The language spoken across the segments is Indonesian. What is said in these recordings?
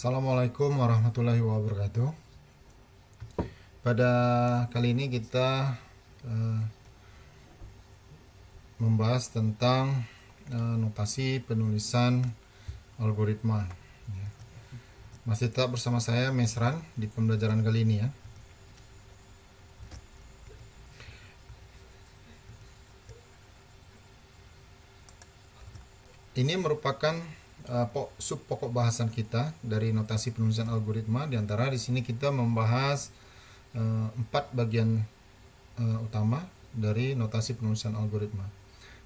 Assalamualaikum warahmatullahi wabarakatuh. Pada kali ini kita uh, membahas tentang uh, notasi penulisan algoritma. Ya. Masih tetap bersama saya Mesran di pembelajaran kali ini ya. Ini merupakan uh, sub pokok bahasan kita dari notasi penulisan algoritma. Di antara di sini kita membahas uh, empat bagian uh, utama dari notasi penulisan algoritma.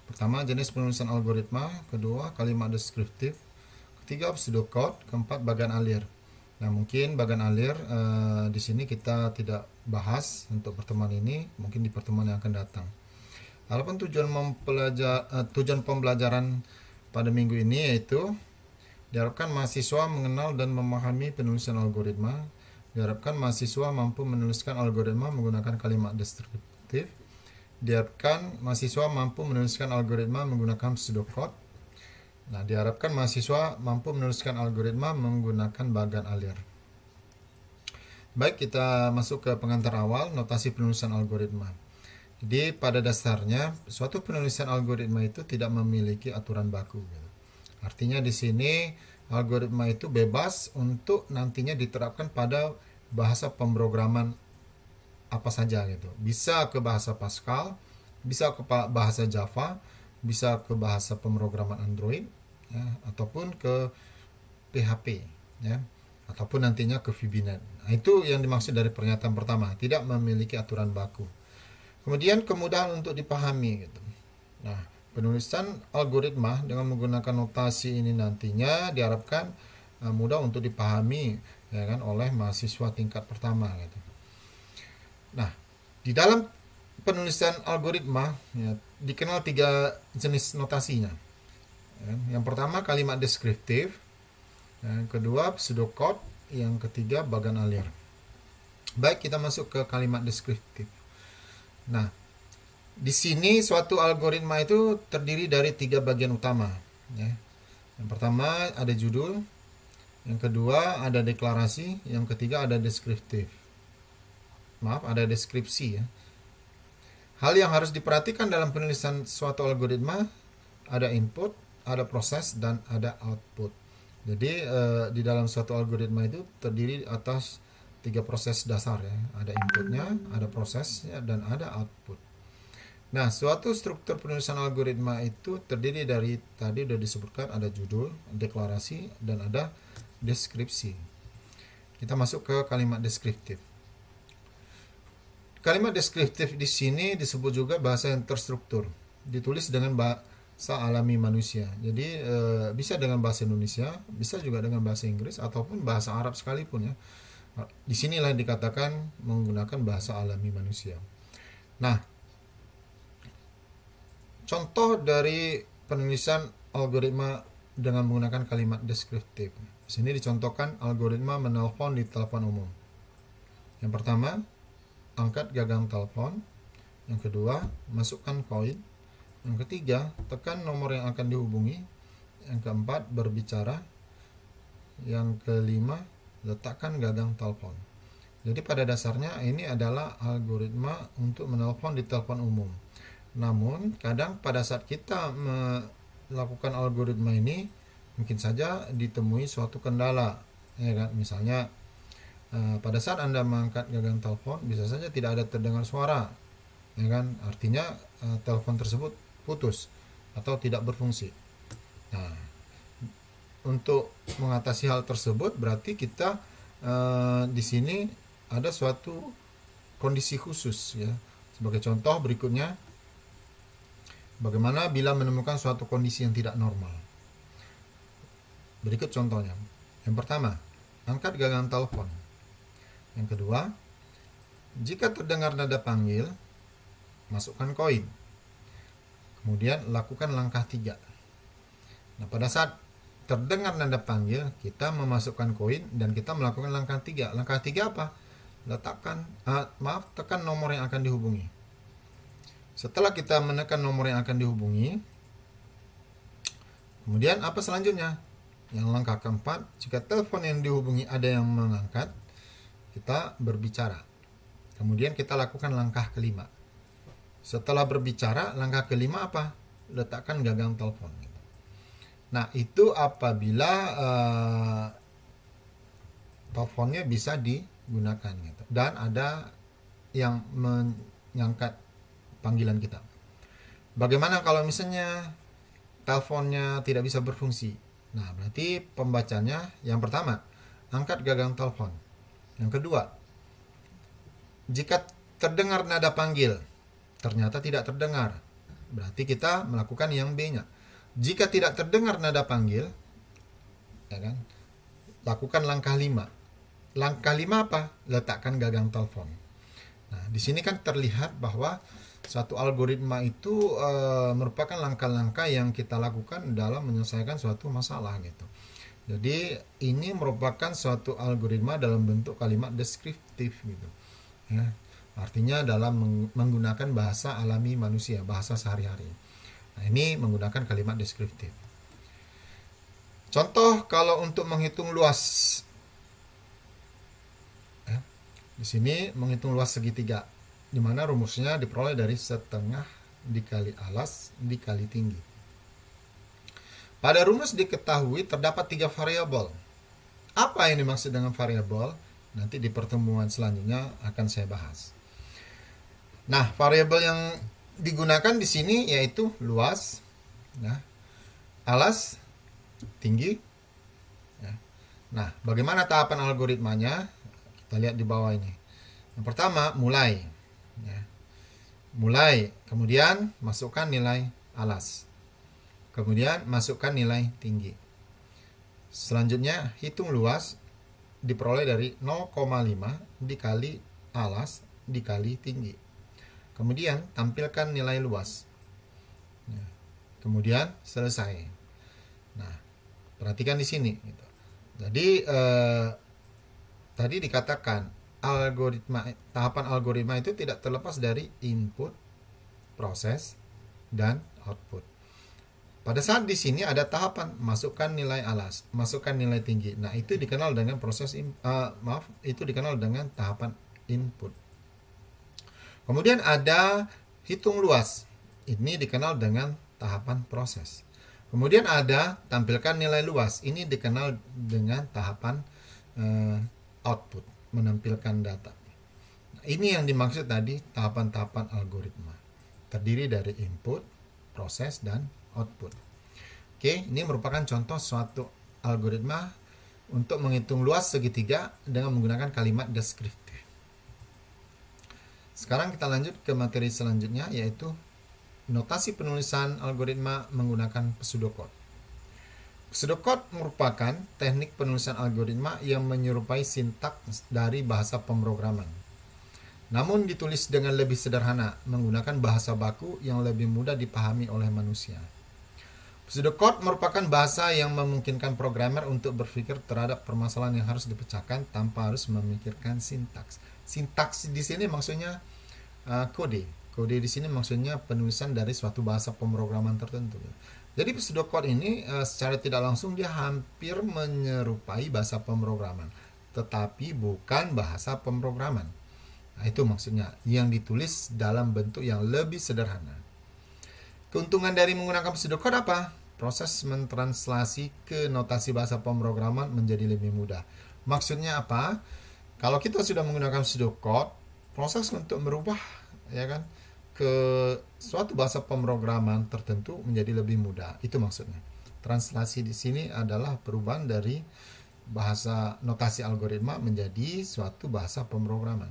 Pertama, jenis penulisan algoritma. Kedua, kalimat deskriptif. Ketiga, code, Keempat, bagan alir. Nah, mungkin bagan alir uh, di sini kita tidak bahas untuk pertemuan ini, mungkin di pertemuan yang akan datang. Alapun tujuan mempelajar uh, tujuan pembelajaran pada minggu ini yaitu Diharapkan mahasiswa mengenal dan memahami penulisan algoritma. Diharapkan mahasiswa mampu menuliskan algoritma menggunakan kalimat deskriptif. Diharapkan mahasiswa mampu menuliskan algoritma menggunakan pseudocode. Nah, diharapkan mahasiswa mampu menuliskan algoritma menggunakan bagan alir. Baik, kita masuk ke pengantar awal notasi penulisan algoritma. Jadi, pada dasarnya suatu penulisan algoritma itu tidak memiliki aturan baku. Gitu. Artinya di sini algoritma itu bebas untuk nantinya diterapkan pada bahasa pemrograman apa saja gitu. Bisa ke bahasa Pascal, bisa ke bahasa Java, bisa ke bahasa pemrograman Android ya, ataupun ke PHP ya ataupun nantinya ke Fibinet. Nah, itu yang dimaksud dari pernyataan pertama, tidak memiliki aturan baku. Kemudian kemudahan untuk dipahami gitu. Nah, Penulisan algoritma dengan menggunakan notasi ini nantinya diharapkan eh, mudah untuk dipahami ya kan oleh mahasiswa tingkat pertama gitu. Nah, di dalam penulisan algoritma ya, dikenal tiga jenis notasinya. Ya, yang pertama kalimat deskriptif, ya, yang kedua pseudocode, yang ketiga bagan alir. Baik, kita masuk ke kalimat deskriptif. Nah, di sini suatu algoritma itu terdiri dari tiga bagian utama. Ya. Yang pertama ada judul, yang kedua ada deklarasi, yang ketiga ada deskriptif. Maaf, ada deskripsi ya. Hal yang harus diperhatikan dalam penulisan suatu algoritma ada input, ada proses dan ada output. Jadi eh, di dalam suatu algoritma itu terdiri atas tiga proses dasar ya. Ada inputnya, ada prosesnya dan ada output. Nah, suatu struktur penulisan algoritma itu terdiri dari tadi sudah disebutkan ada judul, deklarasi, dan ada deskripsi. Kita masuk ke kalimat deskriptif. Kalimat deskriptif di sini disebut juga bahasa yang terstruktur, ditulis dengan bahasa alami manusia. Jadi e, bisa dengan bahasa Indonesia, bisa juga dengan bahasa Inggris ataupun bahasa Arab sekalipun ya. Disinilah sinilah dikatakan menggunakan bahasa alami manusia. Nah, contoh dari penulisan algoritma dengan menggunakan kalimat deskriptif. Di sini dicontohkan algoritma menelpon di telepon umum. Yang pertama, angkat gagang telepon. Yang kedua, masukkan koin. Yang ketiga, tekan nomor yang akan dihubungi. Yang keempat, berbicara. Yang kelima, letakkan gagang telepon. Jadi pada dasarnya ini adalah algoritma untuk menelpon di telepon umum. Namun, kadang pada saat kita melakukan algoritma ini, mungkin saja ditemui suatu kendala, ya kan? Misalnya, eh, pada saat Anda mengangkat gagang telepon, bisa saja tidak ada terdengar suara, ya kan? Artinya, eh, telepon tersebut putus atau tidak berfungsi. Nah, untuk mengatasi hal tersebut, berarti kita eh, di sini ada suatu kondisi khusus, ya. Sebagai contoh berikutnya, Bagaimana bila menemukan suatu kondisi yang tidak normal? Berikut contohnya. Yang pertama, angkat gagang telepon. Yang kedua, jika terdengar nada panggil, masukkan koin. Kemudian lakukan langkah tiga. Nah, pada saat terdengar nada panggil, kita memasukkan koin dan kita melakukan langkah tiga. Langkah tiga apa? Letakkan, uh, maaf, tekan nomor yang akan dihubungi. Setelah kita menekan nomor yang akan dihubungi, kemudian apa selanjutnya? Yang langkah keempat, jika telepon yang dihubungi ada yang mengangkat, kita berbicara. Kemudian kita lakukan langkah kelima. Setelah berbicara, langkah kelima apa? Letakkan gagang telepon. Nah, itu apabila uh, teleponnya bisa digunakan gitu. Dan ada yang menyangkat panggilan kita. Bagaimana kalau misalnya teleponnya tidak bisa berfungsi? Nah, berarti pembacanya yang pertama, angkat gagang telepon. Yang kedua, jika terdengar nada panggil, ternyata tidak terdengar. Berarti kita melakukan yang B-nya. Jika tidak terdengar nada panggil, ya kan? Lakukan langkah 5. Langkah 5 apa? Letakkan gagang telepon. Nah, di sini kan terlihat bahwa satu algoritma itu e, merupakan langkah-langkah yang kita lakukan dalam menyelesaikan suatu masalah gitu. Jadi ini merupakan suatu algoritma dalam bentuk kalimat deskriptif gitu. Ya, artinya dalam menggunakan bahasa alami manusia, bahasa sehari-hari. Nah, ini menggunakan kalimat deskriptif. Contoh kalau untuk menghitung luas. Ya, di sini menghitung luas segitiga dimana rumusnya diperoleh dari setengah dikali alas dikali tinggi. Pada rumus diketahui terdapat tiga variabel. Apa yang dimaksud dengan variabel? Nanti di pertemuan selanjutnya akan saya bahas. Nah, variabel yang digunakan di sini yaitu luas, ya, alas, tinggi. Ya. Nah, bagaimana tahapan algoritmanya? Kita lihat di bawah ini. Yang pertama, mulai. Ya. Mulai, kemudian masukkan nilai alas. Kemudian masukkan nilai tinggi. Selanjutnya, hitung luas diperoleh dari 0,5 dikali alas dikali tinggi. Kemudian, tampilkan nilai luas. Ya. Kemudian, selesai. Nah, perhatikan di sini. Gitu. Jadi, eh, tadi dikatakan algoritma tahapan algoritma itu tidak terlepas dari input, proses, dan output. Pada saat di sini ada tahapan masukkan nilai alas, masukkan nilai tinggi. Nah, itu dikenal dengan proses uh, maaf, itu dikenal dengan tahapan input. Kemudian ada hitung luas. Ini dikenal dengan tahapan proses. Kemudian ada tampilkan nilai luas. Ini dikenal dengan tahapan uh, output menampilkan data. Nah, ini yang dimaksud tadi tahapan-tahapan algoritma. Terdiri dari input, proses, dan output. Oke, ini merupakan contoh suatu algoritma untuk menghitung luas segitiga dengan menggunakan kalimat deskriptif. Sekarang kita lanjut ke materi selanjutnya yaitu notasi penulisan algoritma menggunakan pseudocode. Pseudocode merupakan teknik penulisan algoritma yang menyerupai sintaks dari bahasa pemrograman. Namun ditulis dengan lebih sederhana, menggunakan bahasa baku yang lebih mudah dipahami oleh manusia. Pseudocode merupakan bahasa yang memungkinkan programmer untuk berpikir terhadap permasalahan yang harus dipecahkan tanpa harus memikirkan sintaks. Sintaks di sini maksudnya uh, kode. Kode di sini maksudnya penulisan dari suatu bahasa pemrograman tertentu. Jadi pseudocode ini uh, secara tidak langsung dia hampir menyerupai bahasa pemrograman, tetapi bukan bahasa pemrograman. Nah, itu maksudnya yang ditulis dalam bentuk yang lebih sederhana. Keuntungan dari menggunakan pseudocode apa? Proses mentranslasi ke notasi bahasa pemrograman menjadi lebih mudah. Maksudnya apa? Kalau kita sudah menggunakan pseudocode, proses untuk merubah ya kan? ke suatu bahasa pemrograman tertentu menjadi lebih mudah. Itu maksudnya. Translasi di sini adalah perubahan dari bahasa notasi algoritma menjadi suatu bahasa pemrograman.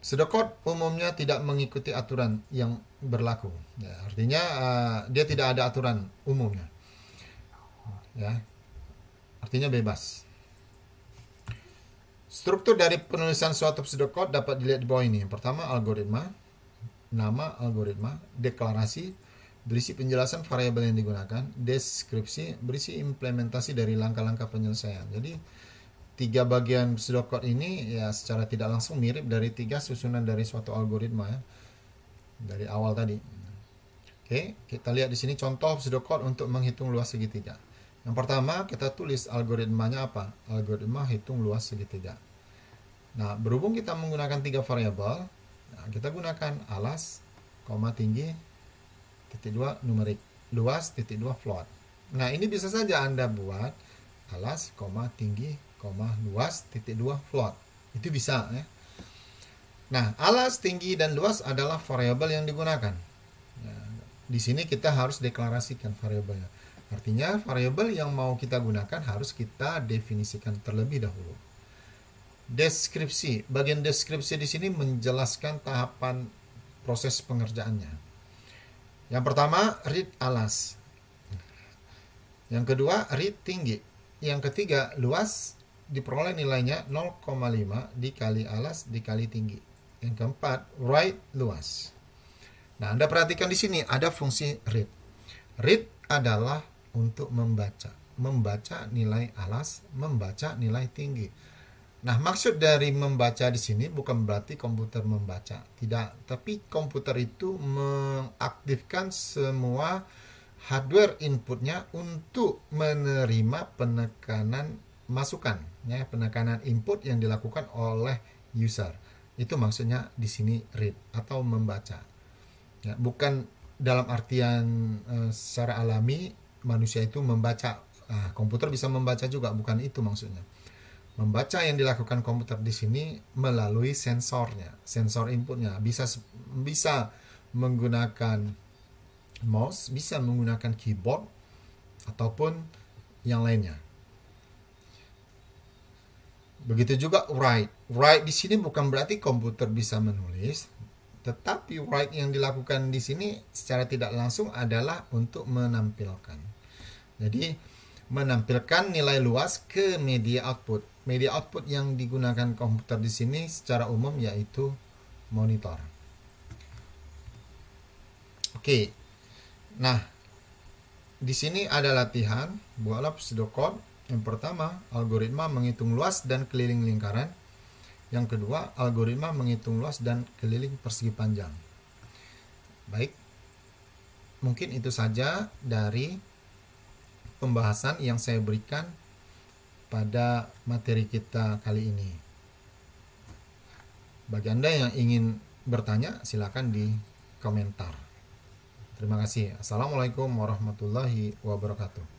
Sedekot umumnya tidak mengikuti aturan yang berlaku. Ya, artinya uh, dia tidak ada aturan umumnya. Ya, artinya bebas. Struktur dari penulisan suatu pseudocode dapat dilihat di bawah ini. pertama algoritma, nama algoritma, deklarasi berisi penjelasan variabel yang digunakan, deskripsi berisi implementasi dari langkah-langkah penyelesaian. Jadi tiga bagian pseudocode ini ya secara tidak langsung mirip dari tiga susunan dari suatu algoritma ya. dari awal tadi. Oke, kita lihat di sini contoh pseudocode untuk menghitung luas segitiga. Yang pertama kita tulis algoritmanya apa? Algoritma hitung luas segitiga. Nah, berhubung kita menggunakan tiga variabel, Nah, kita gunakan alas, koma tinggi, titik dua numerik, luas, titik dua float. Nah, ini bisa saja Anda buat alas, koma tinggi, koma luas, titik dua float. Itu bisa ya. Nah, alas, tinggi, dan luas adalah variabel yang digunakan. Nah, di sini kita harus deklarasikan variabelnya. Artinya, variabel yang mau kita gunakan harus kita definisikan terlebih dahulu deskripsi. Bagian deskripsi di sini menjelaskan tahapan proses pengerjaannya. Yang pertama, read alas. Yang kedua, read tinggi. Yang ketiga, luas diperoleh nilainya 0,5 dikali alas dikali tinggi. Yang keempat, write luas. Nah, Anda perhatikan di sini ada fungsi read. Read adalah untuk membaca. Membaca nilai alas, membaca nilai tinggi Nah, maksud dari membaca di sini bukan berarti komputer membaca, tidak, tapi komputer itu mengaktifkan semua hardware inputnya untuk menerima penekanan masukan, ya, penekanan input yang dilakukan oleh user. Itu maksudnya di sini read atau membaca. Ya, bukan dalam artian uh, secara alami manusia itu membaca. Nah, komputer bisa membaca juga, bukan itu maksudnya membaca yang dilakukan komputer di sini melalui sensornya, sensor inputnya. Bisa bisa menggunakan mouse, bisa menggunakan keyboard ataupun yang lainnya. Begitu juga write. Write di sini bukan berarti komputer bisa menulis, tetapi write yang dilakukan di sini secara tidak langsung adalah untuk menampilkan. Jadi menampilkan nilai luas ke media output. Media output yang digunakan komputer di sini secara umum yaitu monitor. Oke. Nah, di sini ada latihan buatlah pseudocode. Yang pertama, algoritma menghitung luas dan keliling lingkaran. Yang kedua, algoritma menghitung luas dan keliling persegi panjang. Baik, mungkin itu saja dari pembahasan yang saya berikan pada materi kita kali ini. Bagi Anda yang ingin bertanya, silakan di komentar. Terima kasih. Assalamualaikum warahmatullahi wabarakatuh.